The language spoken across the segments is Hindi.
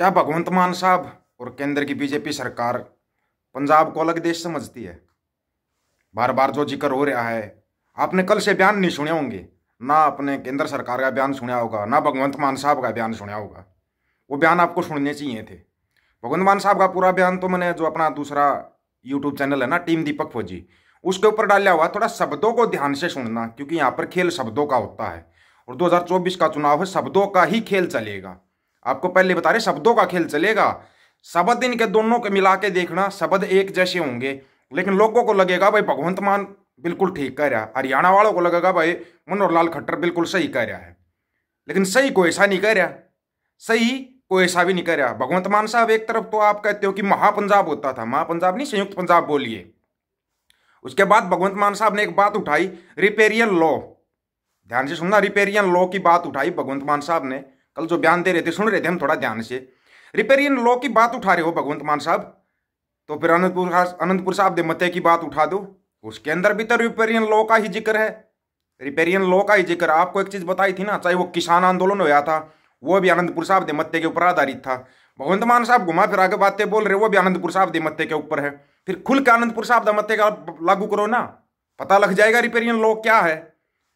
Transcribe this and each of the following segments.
क्या भगवंत मान साहब और केंद्र की बीजेपी सरकार पंजाब को अलग देश समझती है बार बार जो जिक्र हो रहा है आपने कल से बयान नहीं सुने होंगे ना आपने केंद्र सरकार का बयान सुना होगा ना भगवंत मान साहब का बयान सुना होगा वो बयान आपको सुनने चाहिए थे भगवंत मान साहब का पूरा बयान तो मैंने जो अपना दूसरा यूट्यूब चैनल है ना टीम दीपक फौजी उसके ऊपर डाला हुआ थोड़ा शब्दों को ध्यान से सुनना क्योंकि यहाँ पर खेल शब्दों का होता है और 2024 का चुनाव है शब्दों का ही खेल चलेगा आपको पहले बता रहे शब्दों का खेल चलेगा शब्द इनके दोनों के मिला के देखना शब्द एक जैसे होंगे लेकिन लोगों को लगेगा भाई भगवंत मान बिल्कुल ठीक कह रहा है हरियाणा वालों को लगेगा भाई मनोहर लाल खट्टर बिल्कुल सही कह रहा है लेकिन सही को ऐसा नहीं कह रहा सही को ऐसा भी नहीं कह रहा भगवंत मान साहब एक तरफ तो आप कहते हो कि महापंजाब होता था महापंजाब नहीं संयुक्त पंजाब बोलिए उसके बाद भगवंत मान साहब ने एक बात उठाई रिपेरियन लॉ ध्यान से सुनना रिपेरियन लॉ की बात उठाई भगवंत मान साहब ने कल जो बयान दे रहे थे सुन रहे थे हम थोड़ा ध्यान से रिपेरियन लॉ की बात उठा रहे हो भगवंत मान साहब तो फिर अनंतपुर अनंतपुर साहब मते की बात उठा दो उसके अंदर भी तो रिपेरियन लॉ का ही जिक्र है रिपेरियन लॉ का ही जिक्र आपको एक चीज़ बताई थी ना चाहे वो किसान आंदोलन होया था वो भी अनंतपुर साहब मते के ऊपर आधारित था भगवंत मान साहब घुमा फिर आगे बातें बोल रहे वो भी आनंदपुर साहब मते के ऊपर है फिर खुल के आनंदपुर साहब मते का लागू करो ना पता लग जाएगा रिपेरियन लॉ क्या है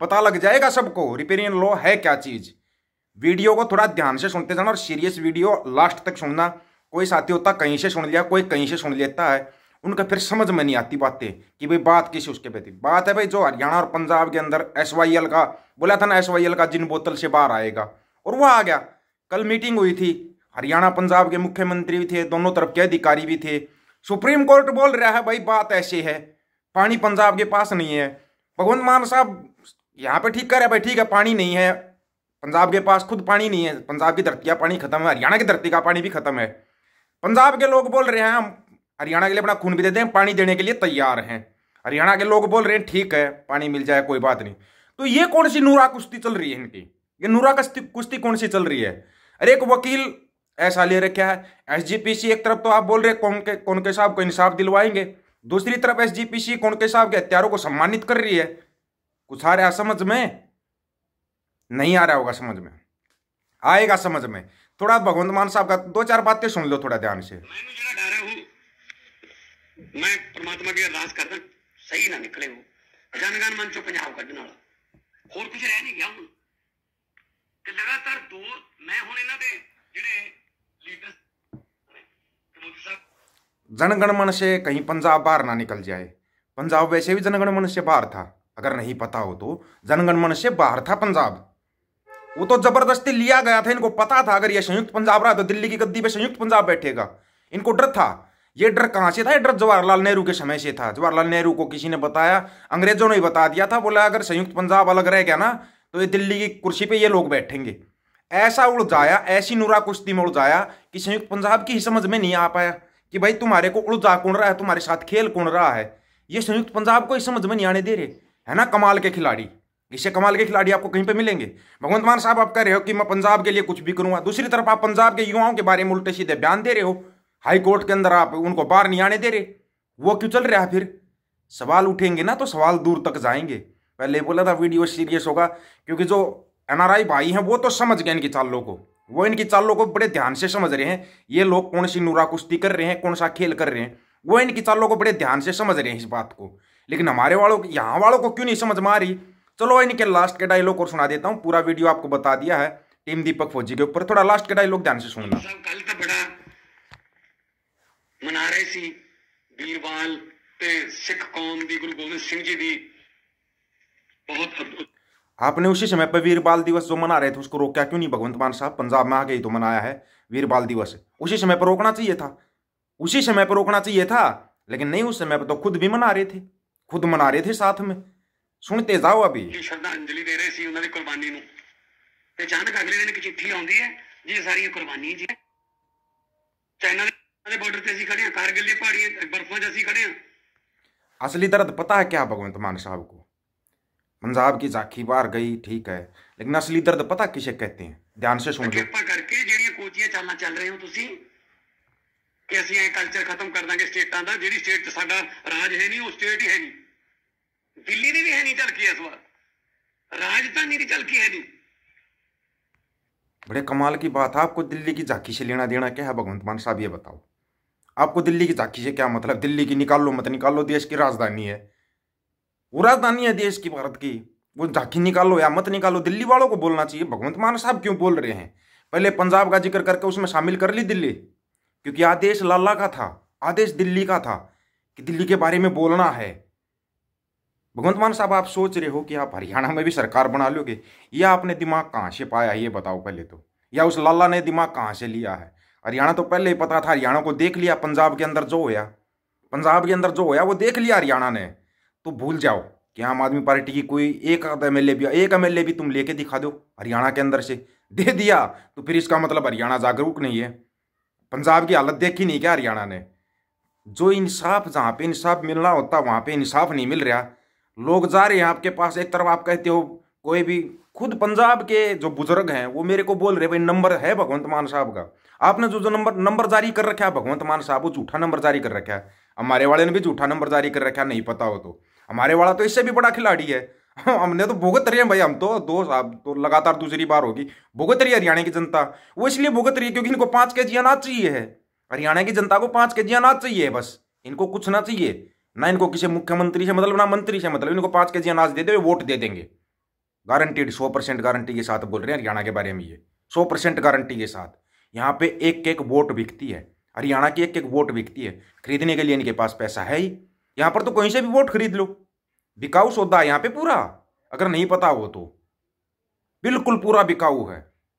पता लग जाएगा सबको रिपेरियन लॉ है क्या चीज़ वीडियो को थोड़ा ध्यान से सुनते जाना और सीरियस वीडियो लास्ट तक सुनना कोई साथी होता कहीं से सुन लिया कोई कहीं से सुन लेता है उनका फिर समझ में नहीं आती बातें कि भाई बात किसी उसके पे थी बात है भाई जो हरियाणा और पंजाब के अंदर एस वाई एल का बोला था ना एस वाई एल का जिन बोतल से बाहर आएगा और वह आ गया कल मीटिंग हुई थी हरियाणा पंजाब के मुख्यमंत्री भी थे दोनों तरफ के अधिकारी भी थे सुप्रीम कोर्ट बोल रहा है भाई बात ऐसे है पानी पंजाब के पास नहीं है भगवंत मान साहब यहाँ पे ठीक कर रहे भाई ठीक है पानी नहीं है पंजाब के पास खुद पानी नहीं है पंजाब की धरती का पानी खत्म है हरियाणा की धरती का पानी भी खत्म है पंजाब के लोग बोल रहे हैं हम हरियाणा के लिए अपना खून भी देते हैं पानी देने के लिए तैयार हैं हरियाणा के लोग बोल रहे हैं ठीक है पानी मिल जाए कोई बात नहीं तो ये कौन सी नूरा कुश्ती चल रही है इनकी ये नूरा कुश्ती कौन सी चल रही है अरे एक वकील ऐसा ले रखा है एसजीपीसी एक तरफ तो आप बोल रहे कौन के कौन के साहब को इंसाफ दिलवाएंगे दूसरी तरफ एसजीपीसी कौन के साहब के हत्यारों को सम्मानित कर रही है कुछ आ रहा समझ में नहीं आ रहा होगा समझ में आएगा समझ में थोड़ा भगवंत मान साहब का दो चार बातें सुन लो थोड़ा ध्यान से मैं परमात्मा की अरदास सही ना निकले हो जनगण मन चो पंजाब से कहीं पंजाब बाहर ना निकल जाए पंजाब वैसे भी जनगणमन से बाहर था अगर नहीं पता हो तो जनगणमन से बाहर था पंजाब वो तो जबरदस्ती लिया गया था इनको पता था अगर ये संयुक्त पंजाब रहा तो दिल्ली की गद्दी पे संयुक्त पंजाब बैठेगा इनको डर था ये डर कहाँ से था ये डर जवाहरलाल नेहरू के समय से था जवाहरलाल नेहरू को किसी ने बताया अंग्रेजों ने बता दिया था बोला अगर संयुक्त पंजाब अलग रह गया ना तो ये दिल्ली की कुर्सी पे ये लोग बैठेंगे ऐसा उड़ जाया ऐसी नूरा कुश्ती में उड़ जाया कि संयुक्त पंजाब की ही समझ में नहीं आ पाया कि भाई तुम्हारे को उड़ जा कौन रहा है तुम्हारे साथ खेल कौन रहा है ये संयुक्त पंजाब को ही समझ में नहीं आने दे रहे है ना कमाल के खिलाड़ी इससे कमाल के खिलाड़ी आपको कहीं पे मिलेंगे भगवंत मान साहब आप कह रहे हो कि मैं पंजाब के लिए कुछ भी करूंगा दूसरी तरफ आप पंजाब के युवाओं के बारे में उल्टे सीधे बयान दे रहे हो हाई कोर्ट के अंदर आप उनको बाहर नहीं आने दे रहे वो क्यों चल रहा है फिर सवाल उठेंगे ना तो सवाल दूर तक जाएंगे पहले बोला था वीडियो सीरियस होगा क्योंकि जो एनआरआई भाई हैं वो तो समझ गए इनकी चालों को वो इनकी चालों को बड़े ध्यान से समझ रहे हैं ये लोग कौन सी नूरा कुश्ती कर रहे हैं कौन सा खेल कर रहे हैं वो इनकी चालों को बड़े ध्यान से समझ रहे हैं इस बात को लेकिन हमारे वालों यहाँ वालों को क्यों नहीं समझ में आ रही चलो इनके लास्ट के डायलॉग और सुना देता हूँ पूरा वीडियो आपको बता दिया है टीम दीपक फौजी के ऊपर थोड़ा लास्ट के डायलॉग ध्यान से सुनना कल तो बड़ा मना रहे सी ते सिख कौम दी गुरु सिंह जी दी बहुत आपने उसी समय पर वीर बाल दिवस जो मना रहे थे उसको रोका क्यों नहीं भगवंत मान साहब पंजाब में आ गई तो मनाया है वीर बाल दिवस उसी समय पर रोकना चाहिए था उसी समय पर रोकना चाहिए था लेकिन नहीं उस समय पर तो खुद भी मना रहे थे खुद मना रहे थे साथ में ਸੁਣਤੇ ਜਾਓ ਅਭੀ ਜੀ ਸ਼ਰਧਾਂਜਲੀ ਦੇ ਰਹੇ ਸੀ ਉਹਨਾਂ ਦੀ ਕੁਰਬਾਨੀ ਨੂੰ ਤੇ ਅਚਾਨਕ ਅਗਲੇ ਦਿਨ ਇੱਕ ਚਿੱਠੀ ਆਉਂਦੀ ਹੈ ਜੀ ਸਾਰੀਆਂ ਕੁਰਬਾਨੀਆਂ ਜੀ ਚਾਈਨਾ ਦੇ ਬਾਰਡਰ ਤੇ ਅਸੀਂ ਖੜੇ ਹਾਂ ਕਾਰਗਿਲ ਦੀ ਤੇ ਬਰਫਾਂ 'ਚ ਅਸੀਂ ਖੜੇ ਹਾਂ ਅਸਲੀ ਦਰਦ ਪਤਾ ਹੈ ਕਿਆ ਭਗਵੰਤ ਮਾਨ ਸਾਹਿਬ ਕੋ ਪੰਜਾਬ ਕੀ ਜ਼ਾਖੀ ਬਾਹਰ ਗਈ ਠੀਕ ਹੈ ਲੇਕਿਨ ਅਸਲੀ ਦਰਦ ਪਤਾ ਕਿਸੇ ਕਹਤੇ ਹੈ ਧਿਆਨ ਸੇ ਸੁਣ ਲਓ ਕਿਰਪਾ ਕਰਕੇ ਜਿਹੜੀਆਂ ਕੋਚੀਆਂ ਚਾਲਾਂ ਚੱਲ ਰਹੇ ਹੋ ਤੁਸੀਂ ਕਿ ਅਸੀਂ ਇਹ ਕਲਚਰ ਖਤਮ ਕਰ ਦਾਂਗੇ ਸਟੇਟਾਂ ਦਾ ਜਿਹੜੀ ਸਟੇਟ ਸਾਡਾ ਰਾਜ ਹੈ ਨਹੀਂ ਉਹ ਸਟੇਟ ਹੀ ਹੈ ਨਹੀਂ दिल्ली ਦੀ भी है नहीं झलकी इस बार राजधानी की झलकी है नहीं बड़े कमाल की बात है आपको दिल्ली की झांकी से लेना देना क्या है भगवंत मान साहब ये बताओ आपको दिल्ली की झांकी से क्या मतलब दिल्ली की निकालो मत निकालो देश की राजधानी है वो राजधानी है देश की भारत की वो झांकी निकालो या मत निकालो दिल्ली वालों को बोलना चाहिए भगवंत मान साहब क्यों बोल रहे हैं पहले पंजाब का जिक्र करके उसमें शामिल कर ली दिल्ली क्योंकि आदेश लाला का था आदेश दिल्ली का था कि दिल्ली के बारे में बोलना है भगवंत मान साहब आप सोच रहे हो कि आप हरियाणा में भी सरकार बना लोगे या आपने दिमाग कहाँ से पाया है ये बताओ पहले तो या उस लाला ने दिमाग कहाँ से लिया है हरियाणा तो पहले ही पता था हरियाणा को देख लिया पंजाब के अंदर जो होया पंजाब के अंदर जो होया वो देख लिया हरियाणा ने तो भूल जाओ कि आम आदमी पार्टी की कोई एक एम एल भी एक एम भी तुम लेके दिखा दो हरियाणा के अंदर से दे दिया तो फिर इसका मतलब हरियाणा जागरूक नहीं है पंजाब की हालत देखी नहीं क्या हरियाणा ने जो इंसाफ जहाँ पे इंसाफ मिलना होता वहाँ पे इंसाफ नहीं मिल रहा लोग जा रहे हैं आपके पास एक तरफ आप कहते हो कोई भी खुद पंजाब के जो बुजुर्ग हैं वो मेरे को बोल रहे भाई नंबर है भगवंत मान साहब का आपने जो जो नंबर नंबर जारी कर रखा है भगवंत मान साहब वो झूठा नंबर जारी कर रखा है हमारे वाले ने भी झूठा नंबर जारी कर रखा नहीं पता हो तो हमारे वाला तो इससे भी बड़ा खिलाड़ी है हमने तो भुगत रही है भाई हम तो दो साहब तो लगातार दूसरी बार होगी भुगत रही है हरियाणा की जनता वो इसलिए भुगत रही है क्योंकि इनको पाँच के जी अनाज चाहिए है हरियाणा की जनता को पाँच के जी अनाज चाहिए बस इनको कुछ ना चाहिए ना इनको किसी मुख्यमंत्री से मतलब ना मंत्री से मतलब इनको पाँच के जी अनाज दे दे वोट दे देंगे गारंटीड सौ परसेंट गारंटी के साथ बोल रहे हैं हरियाणा के बारे में ये सौ परसेंट गारंटी के साथ यहाँ पे एक एक वोट बिकती है हरियाणा की एक एक वोट बिकती है खरीदने के लिए इनके पास पैसा है ही यहाँ पर तो कहीं से भी वोट खरीद लो बिकाऊ सौदा है यहाँ पे पूरा अगर नहीं पता हो तो बिल्कुल पूरा बिकाऊ है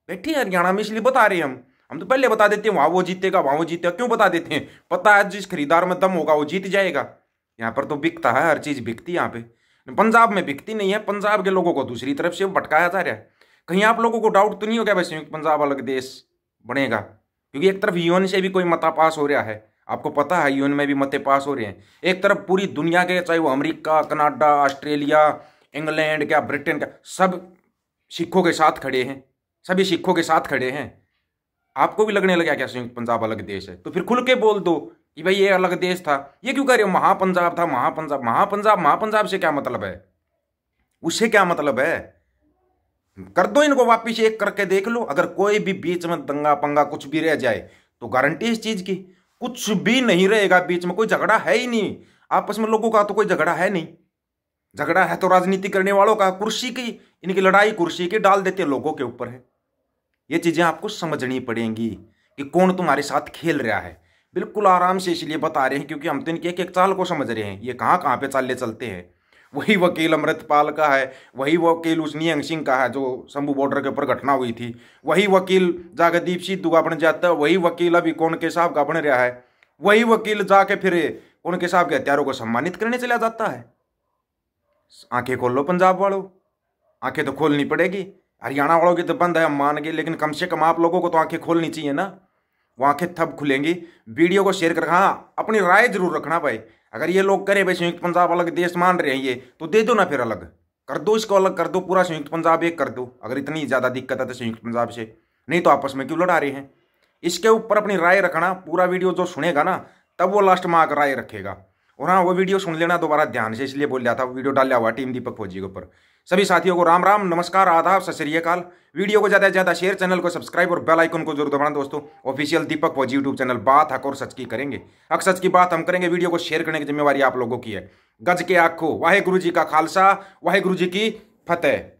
बैठी हरियाणा में इसलिए बता रहे हम हम तो पहले बता देते हैं वहाँ वो जीतेगा वहाँ वो जीतेगा क्यों बता देते हैं पता है जिस खरीदार में दम होगा वो जीत जाएगा यहाँ पर तो बिकता है हर चीज़ बिकती यहाँ पे पंजाब में बिकती नहीं है पंजाब के लोगों को दूसरी तरफ से भटकाया जा रहा है कहीं आप लोगों को डाउट तो नहीं हो गया भाई संयुक्त पंजाब अलग देश बनेगा क्योंकि एक तरफ यूएन से भी कोई मता पास हो रहा है आपको पता है यूएन में भी मते पास हो रहे हैं एक तरफ पूरी दुनिया के चाहे वो अमरीका कनाडा ऑस्ट्रेलिया इंग्लैंड क्या ब्रिटेन क्या सब सिखों के साथ खड़े हैं सभी सिखों के साथ खड़े हैं आपको भी लगने लगा क्या संयुक्त पंजाब अलग देश है तो फिर खुल के बोल दो कि भाई ये अलग देश था ये क्यों कह रहे हो महापंजाब था महापंजाब महापंजाब महापंजाब से क्या मतलब है उससे क्या मतलब है कर दो इनको वापिस एक करके देख लो अगर कोई भी बीच में दंगा पंगा कुछ भी रह जाए तो गारंटी इस चीज की कुछ भी नहीं रहेगा बीच में कोई झगड़ा है ही नहीं आपस में लोगों का तो कोई झगड़ा है नहीं झगड़ा है तो राजनीति करने वालों का कुर्सी की इनकी लड़ाई कुर्सी की डाल देते लोगों के ऊपर है ये चीजें आपको समझनी पड़ेंगी कि कौन तुम्हारे साथ खेल रहा है बिल्कुल आराम से इसलिए बता रहे हैं क्योंकि हम तो इनके एक एक चाल को समझ रहे हैं ये कहाँ कहाँ पे चाले चलते हैं वही वकील अमृतपाल का है वही वकील उस नियंग सिंह का है जो शंभू बॉर्डर के ऊपर घटना हुई थी वही वकील जागदीप सिद्धू का अपने जाता है वही वकील अभी कौन के साहब का बन रहा है वही वकील जाके फिर कौन के साहब के हत्यारों को सम्मानित करने चला जाता है आंखें खोल लो पंजाब वालों आंखें तो खोलनी पड़ेगी हरियाणा वालों की तो बंद है हम मान गए लेकिन कम से कम आप लोगों को तो आंखें खोलनी चाहिए ना वहाँ के थप खुलेंगी वीडियो को शेयर कर हाँ अपनी राय जरूर रखना भाई अगर ये लोग करें भाई संयुक्त पंजाब अलग देश मान रहे हैं ये तो दे दो ना फिर अलग कर दो इसको अलग कर दो पूरा संयुक्त पंजाब एक कर दो अगर इतनी ज़्यादा दिक्कत है तो संयुक्त पंजाब से नहीं तो आपस में क्यों लड़ा रहे हैं इसके ऊपर अपनी राय रखना पूरा वीडियो जो सुनेगा ना तब वो लास्ट में आकर राय रखेगा और हाँ वो वीडियो सुन लेना दोबारा ध्यान से इसलिए बोल रहा था वीडियो लिया हुआ टीम दीपक फौजी के ऊपर सभी साथियों को राम राम नमस्कार आदाब सत श्रीकाल वीडियो को ज़्यादा से ज़्यादा शेयर चैनल को सब्सक्राइब और बेल आइकन को जरूर दबाना दोस्तों ऑफिशियल दीपक फौज यूट्यूब चैनल बात हक और सच की करेंगे हक सच की बात हम करेंगे वीडियो को शेयर करने की जिम्मेवारी आप लोगों की है गज के आंखों वाहे गुरु जी का खालसा वाहे गुरु जी की फतेह